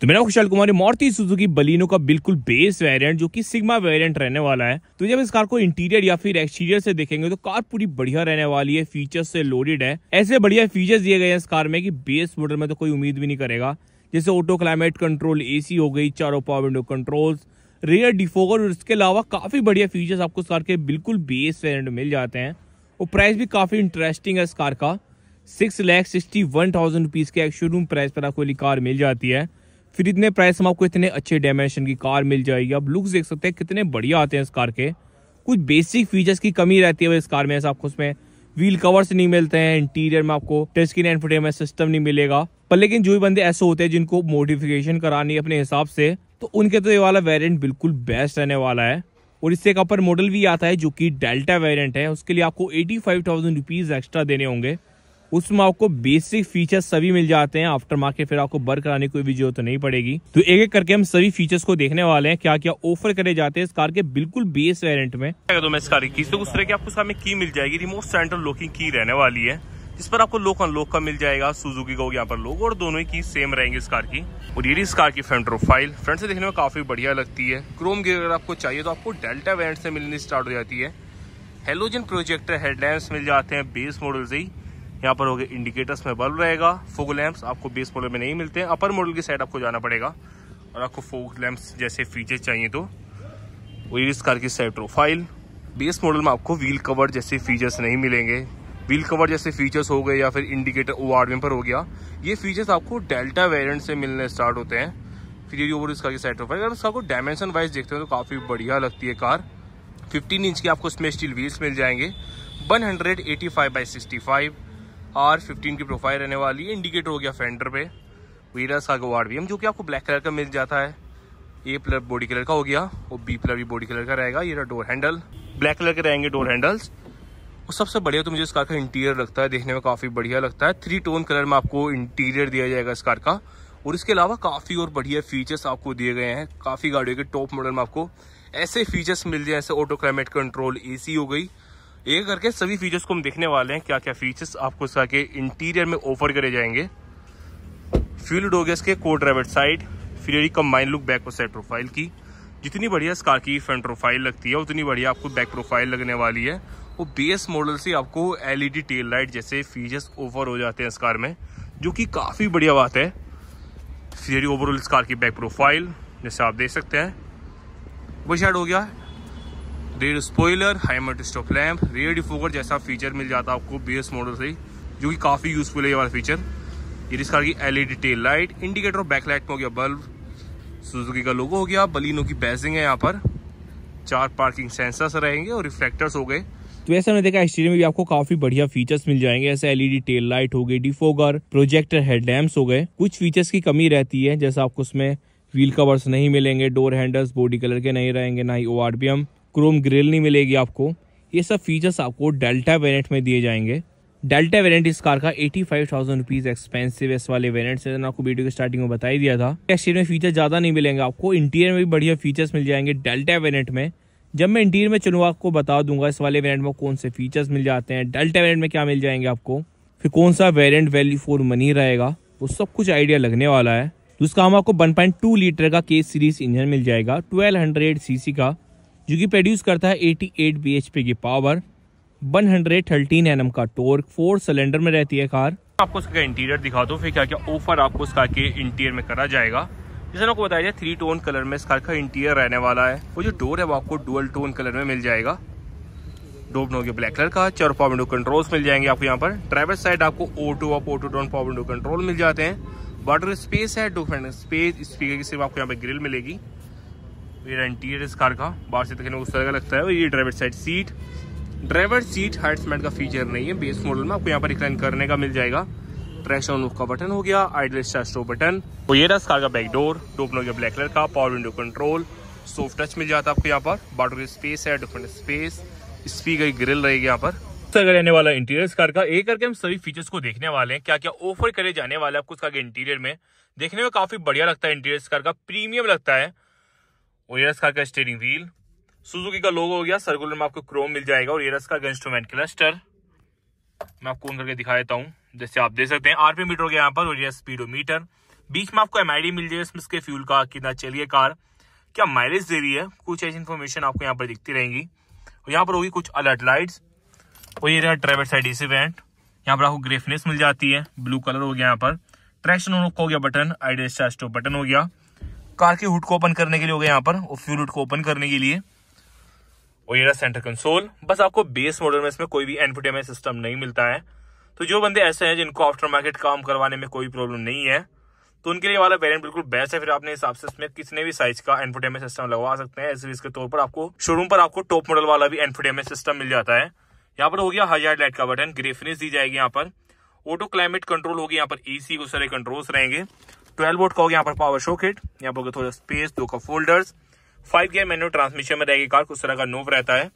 तो मेरा Khushal Kumar Maruti Suzuki Baleno का बिल्कुल बेस वेरिएंट जो कि सिग्मा वेरिएंट रहने वाला है तो जब इस कार को इंटीरियर या फिर एक्सटीरियर से देखेंगे तो कार पूरी बढ़िया रहने वाली है फीचर्स से लोडेड है ऐसे बढ़िया फीचर्स दिए गए हैं इस कार में कि बेस मॉडल में तो कोई उम्मीद भी नहीं करेगा जैसे ऑटो क्लाइमेट कंट्रोल ए हो गई चारों power window control rear defogger और इसके अलावा काफ़ी बढ़िया फीचर्स आपको इस कार के बिल्कुल बेस वेरियंट मिल जाते हैं और प्राइस भी काफ़ी इंटरेस्टिंग है इस कार का six lakh sixty one thousand rupees के एक शोरूम प्राइस पर आपको कार मिल जाती है फिर इतने प्राइस में आपको इतने अच्छे डायमेंशन की कार मिल जाएगी आप लुक्स देख सकते हैं कितने बढ़िया आते हैं इस कार के कुछ बेसिक फीचर्स की कमी रहती है इस कार में ऐसा आपको उसमें व्हील कवर्स नहीं मिलते हैं इंटीरियर में आपको टच स्क्रीन एंटरटेनमेंट सिस्टम नहीं मिलेगा पर लेकिन जो भी बंदे ऐसे होते हैं जिनको मॉडिफिकेशन करानी है अपने हिसाब से तो उनके तो ये वाला वेरिएंट बिल्कुल बेस्ट रहने वाला है और इससे एक अपर मॉडल भी आता है जो कि डेल्टा वेरिएंट है उसके लिए आपको eighty five thousand rupees extra देने होंगे उसमें आपको बेसिक फीचर्स सभी मिल जाते हैं आफ्टर मार्केट फिर आपको बर्क कराने की भी जरूरत तो नहीं पड़ेगी तो एक एक करके हम सभी फीचर्स को देखने वाले हैं क्या क्या ऑफर करे जाते हैं इस कार के बिल्कुल बेस वेरियंट में तो मैं इस कार की तो उस तरह की आपको सामने की मिल जाएगी रिमोट सेंट्रल लोकिंग की रहने वाली है इस पर आपको लोक अनलोक का मिल जाएगा सुजुकी का होगी यहाँ पर लोग और दोनों ही की सेम रहेंगे इस कार की और ये इस कार की फ्रंट प्रोफाइल फ्रंट से देखने में काफी बढ़िया लगती है क्रोम गियर अगर आपको चाहिए तो आपको डेल्टा वेरियंट से मिलनी स्टार्ट हो जाती है हेलोजन प्रोजेक्टर हेडलाइट्स मिल जाते हैं बेस मॉडल से ही यहाँ पर हो गए इंडिकेटर्स में बल्ब रहेगा फोक लैम्प्स आपको बेस मॉडल में नहीं मिलते हैं अपर मॉडल की साइड आपको जाना पड़ेगा और आपको फोक लैम्प्स जैसे फीचर चाहिए तो वही इस कार की साइड प्रोफाइल बेस मॉडल में आपको व्हील कवर जैसे फीचर्स नहीं मिलेंगे व्हील कवर जैसे फीचर्स हो गए या फिर इंडिकेटर ओ आर पर हो गया ये फीचर्स आपको डेल्टा वेरिएंट से मिलने स्टार्ट होते हैं फिर ये ओवर कार की साइड प्रोफाइल अगर आपको डायमेंशन वाइज देखते हो तो काफ़ी बढ़िया लगती है कार फिफ्टीन इंच की आपको इसमें स्टील व्हील्स मिल जाएंगे 185 hundred eighty five by sixty five R fifteen की प्रोफाइल रहने वाली है इंडिकेटर हो गया फेंडर पे वीरा सागवाड भी जो कि आपको ब्लैक कलर का मिल जाता है ए प्लर बॉडी कलर का हो गया और बी प्लर भी बॉडी कलर का रहेगा ये रहा डोर हैंडल ब्लैक कलर के रहेंगे डोर हैंडल्स और सबसे बढ़िया तो मुझे इस कार का इंटीरियर लगता है देखने में काफ़ी बढ़िया लगता है थ्री टोन कलर में आपको इंटीरियर दिया जाएगा इस कार का और इसके अलावा काफ़ी और बढ़िया फीचर्स आपको दिए गए हैं काफ़ी गाड़ियों के टॉप मॉडल में आपको ऐसे फीचर्स मिल जाए जैसे ऑटो क्लाइमेट कंट्रोल ए हो गई ये करके सभी फीचर्स को हम देखने वाले हैं क्या क्या फीचर्स आपको इसका के इंटीरियर में ऑफर करे जाएंगे फ्यूल डोगेस के को ड्राइवर साइड फिर कम्बाइन लुक बैक और साइड प्रोफाइल की जितनी बढ़िया इस कार की फ्रंट प्रोफाइल लगती है उतनी बढ़िया आपको बैक प्रोफाइल लगने वाली है वो बेस मॉडल से आपको एलईडी टेल लाइट जैसे फीचर्स ऑफर हो जाते हैं इस कार में जो कि काफ़ी बढ़िया बात है फिर ओवरऑल इस कार की बैक प्रोफाइल जैसे आप देख सकते हैं वो शायद हो गया rear spoiler high mount stop lamp rear defogger जैसा फीचर मिल जाता है आपको बेस मॉडल से जो कि काफ़ी यूजफुल है ये वाला फीचर ये जिस कार की डी टेल लाइट इंडिकेटर और बैकलाइट में हो गया बल्ब सुजुकी का लोगो हो गया बलिनो की बैजिंग है यहाँ पर चार पार्किंग सेंसर्स रहेंगे और रिफ्लेक्टर्स हो गए तो ऐसा हमने देखा एक्सटीरियर में भी आपको काफी बढ़िया फीचर्स मिल जाएंगे जैसे एलईडी टेल लाइट हो गई डिफोगर प्रोजेक्टर हेडलैम्प हो गए कुछ फीचर्स की कमी रहती है जैसे आपको उसमें व्हील कवर्स नहीं मिलेंगे डोर हैंडल्स बॉडी कलर के नहीं रहेंगे ना ही ओ क्रोम ग्रिल नहीं मिलेगी आपको ये सब फीचर्स आपको डेल्टा वेरिएंट में दिए जाएंगे डेल्टा वेरिएंट इस कार का eighty five thousand rupees expensive S वाले वेरिएंट से आपको वीडियो के स्टार्टिंग में बता ही दिया था एक्सटीर में फीचर ज़्यादा नहीं मिलेंगे आपको इंटीरियर में भी बढ़िया फीचर्स मिल जाएंगे डेल्टा वेरिएंट में जब मैं इंटीरियर में चलूँगा आपको बता दूंगा इस वाले वेरेंट में कौन से फीचर्स मिल जाते हैं डेल्टा वेरेंट में क्या मिल जाएंगे आपको फिर कौन सा वेरियंट वैल्यू फॉर मनी रहेगा वो सब कुछ आइडिया लगने वाला है उसका हम आपको वन लीटर का के सीरीज इंजन मिल जाएगा ट्वेल्व सीसी का जो कि प्रोड्यूस करता है 88 एट की पावर 113 एनएम का टोर्क फोर सिलेंडर में रहती है कार आपको उसका इंटीरियर दिखा दो फिर क्या क्या ऑफर आपको उसका के इंटीरियर में करा जाएगा जैसे आपको बताया जाए थ्री टोन कलर में इस कार का इंटीरियर रहने वाला है वो जो डोर है वो आपको डुअल टोन कलर में मिल जाएगा डोब के ब्लैक कलर का चार पावर विंडो कंट्रोल्स मिल जाएंगे आपको यहाँ पर ड्राइवर साइड आपको ओ टू और ओ two tone power window control मिल जाते हैं वाटर स्पेस है डॉक्यूमेंट स्पेस स्पीकर की सिर्फ आपको यहाँ पर ग्रिल मिलेगी मेरा इंटीरियर इस कार का बाहर से देखने उस तरह का लगता है और ये driver side seat driver seat height adjustment का फीचर नहीं है बेस मॉडल में आपको यहाँ पर रिक्लाइन करने का मिल जाएगा ट्रैक्शन लुक का बटन हो गया आइडल स्टार बटन और ये रहा इस कार का बैक डोर टोपन हो गया ब्लैक कलर का power window control soft touch मिल जाता है आपको यहाँ पर बाटो की स्पेस है डिफरेंट स्पेस स्पीकर ग्रिल रहेगी यहाँ पर तो अगर रहने वाला इंटीरियर कार का एक करके हम सभी फीचर्स को देखने वाले हैं क्या क्या ऑफर करे जाने वाले आपको इसका इंटीरियर में देखने में काफी बढ़िया लगता है इंटीरियर कार का प्रीमियम लगता है ओयरस का का स्टेयरिंग व्हील सुजुकी का लोगो हो गया सर्कुलर में आपको क्रोम मिल जाएगा और एरस का इंस्ट्रूमेंट क्लस्टर मैं आपको करके दिखा देता हूँ जैसे आप देख सकते हैं आरपी मीटर हो गया यहाँ पर और यह मीटर बीच में आपको एम मिल जाएगी इसमें इसके फ्यूल का कितना चलिए कार क्या माइलेज दे रही है कुछ ऐसी इन्फॉर्मेशन आपको यहाँ पर दिखती रहेंगी और यहाँ पर होगी कुछ अलर्ट लाइट्स और ये रहा ड्राइवर साइड इस इवेंट यहाँ पर आपको ग्रेफनेस मिल जाती है ब्लू कलर हो गया यहाँ पर ट्रैक्शन हो गया बटन आइडिया बटन हो गया कार के हुड को ओपन करने के लिए हो गया यहाँ पर और फ्यूल हुड को ओपन करने के लिए और ये रहा सेंटर कंसोल बस आपको बेस मॉडल में इसमें कोई भी एनपीटीएमआई सिस्टम e नहीं मिलता है तो जो बंदे ऐसे हैं जिनको आफ्टर मार्केट काम करवाने में कोई प्रॉब्लम नहीं है तो उनके लिए वाला वेरियंट बिल्कुल बेस्ट है फिर आपने हिसाब से इसमें किसने भी साइज का एनफोटेमेंट सिस्टम e लगवा सकते हैं एसवीज के तौर पर आपको शोरूम पर आपको टॉप मॉडल वाला भी एनफोटेमेंट सिस्टम e मिल जाता है यहाँ पर हो गया हजार लाइट का बटन ग्रे फिनिश दी जाएगी यहाँ पर ऑटो क्लाइमेट कंट्रोल होगी यहाँ पर एसी को सारे कंट्रोल्स रहेंगे ट्वेल्व वोट का होगा यहाँ पर पावर शो किट यहाँ पर थोड़ा स्पेस दो का holders five gear manual transmission में रहेगी कार कुछ तरह का नोव रहता है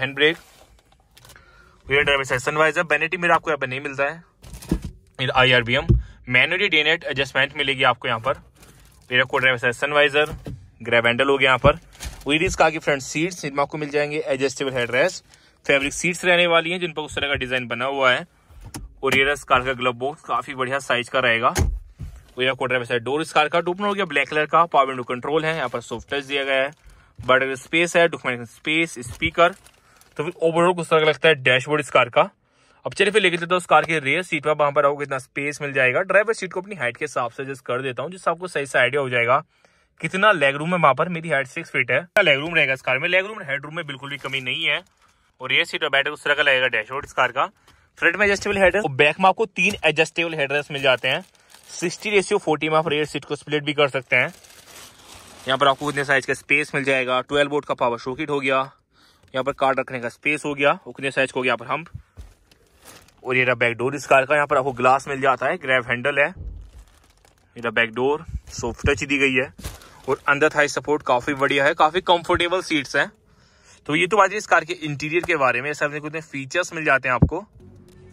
hand brake driver side sun visor vanity mirror आपको यहाँ पर नहीं मिलता है I R V M manually day night adjustment मिलेगी आपको यहाँ पर मेरा को driver side sun visor grab handle हो गया यहाँ पर वीडीज का फ्रंट सीट्स इनमें आपको मिल जाएंगे adjustable head rest fabric seats रहने वाली हैं जिन पर उस तरह का डिजाइन बना हुआ है और ये रस कार का ग्लब बॉक्स काफी बढ़िया साइज का रहेगा भैया कोटर ड्राइवर साइड डोर इस कार का डुपन हो गया ब्लैक कलर का पावर विंडो कंट्रोल है यहाँ पर सॉफ्ट टच दिया गया है बटर स्पेस है डॉक्यूमेंट स्पेस स्पीकर तो फिर ओवरऑल कुछ तरह का लगता है डैशबोर्ड इस कार का अब चलिए फिर लेके चलते हैं उस कार के रेयर सीट पर वहां पर आपको कितना स्पेस मिल जाएगा ड्राइवर सीट को अपनी हाइट के हिसाब से एडजस्ट कर देता हूँ जिससे आपको सही से आइडिया हो जाएगा कितना लेग रूम है वहां पर मेरी हाइट सिक्स फीट है लेग रूम रहेगा इस कार में लेग रूम हेड रूम में बिल्कुल भी कमी नहीं है और रेयर सीट पर बैटर उस तरह का लगेगा डैशबोर्ड इस कार का फ्रंट में एडजस्टेबल हेड बैक में आपको तीन एडजस्टेबल हेडर्स मिल जाते हैं सिक्सटी रेशियो फोर्टी में आप रेयर सीट को स्प्लिट भी कर सकते हैं यहाँ पर आपको उतने साइज का स्पेस मिल जाएगा ट्वेल्व बोर्ड का पावर शोकिट हो गया यहाँ पर कार्ड रखने का स्पेस हो गया उतने साइज को हो गया यहाँ पर हम और ये बैक डोर इस कार का यहाँ पर आपको ग्लास मिल जाता है ग्रैब हैंडल है मेरा बैक डोर सॉफ्ट टच दी गई है और अंदर थाई सपोर्ट काफ़ी बढ़िया है काफ़ी कंफर्टेबल सीट्स हैं तो ये तो बात है इस कार के इंटीरियर के बारे में सर कुछ फीचर्स मिल जाते हैं आपको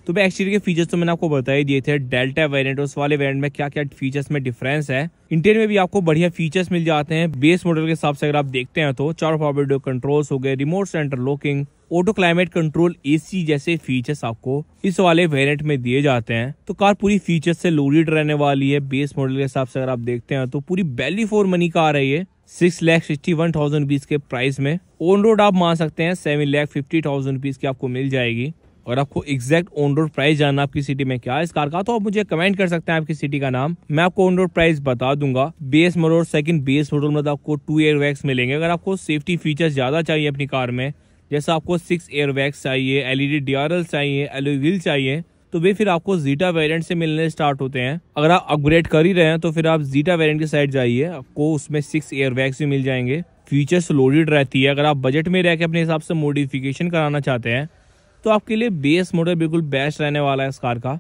तो भाई एक्सटीरियर के फीचर्स तो मैंने आपको बता ही दिए थे डेल्टा वेरिएंट उस वाले वेरिएंट में क्या क्या फीचर्स में डिफरेंस है इंटीरियर में भी आपको बढ़िया फीचर्स मिल जाते हैं बेस मॉडल के हिसाब से अगर आप देखते हैं तो चार पावर कंट्रोल्स हो गए remote centre locking auto climate control AC जैसे फीचर्स आपको इस वाले वेरिएंट में दिए जाते हैं तो कार पूरी फीचर्स से लोडेड रहने वाली है बेस मॉडल के हिसाब से अगर आप देखते हैं तो पूरी बेली फोर मनी कार है ये six lakh sixty one thousand rupees के प्राइस में ऑन रोड आप मान सकते हैं seven lakh fifty thousand rupees की आपको मिल जाएगी और आपको एग्जैक्ट ऑन रोड प्राइस जानना आपकी सिटी में क्या है इस कार का तो आप मुझे कमेंट कर सकते हैं आपकी सिटी का नाम मैं आपको ऑन रोड प्राइस बता दूंगा base model second base model में तो आपको टू एयर वैक्स मिलेंगे अगर आपको सेफ्टी फीचर्स ज्यादा चाहिए अपनी कार में जैसा आपको सिक्स एयर वैक्स चाहिए एलईडी डीआरएल e चाहिए व्हील चाहिए तो वे फिर आपको जीटा वेरियंट से मिलने स्टार्ट होते हैं अगर आप अपग्रेड कर ही रहे हैं तो फिर आप जीटा वेरियंट की साइड जाइए आपको उसमें सिक्स एयर वैक्स भी मिल जाएंगे फीचर्स लोडेड रहती है अगर आप बजट में रह के अपने हिसाब से मॉडिफिकेशन कराना चाहते हैं तो आपके लिए बेस मॉडल बिल्कुल बेस्ट रहने वाला है इस कार का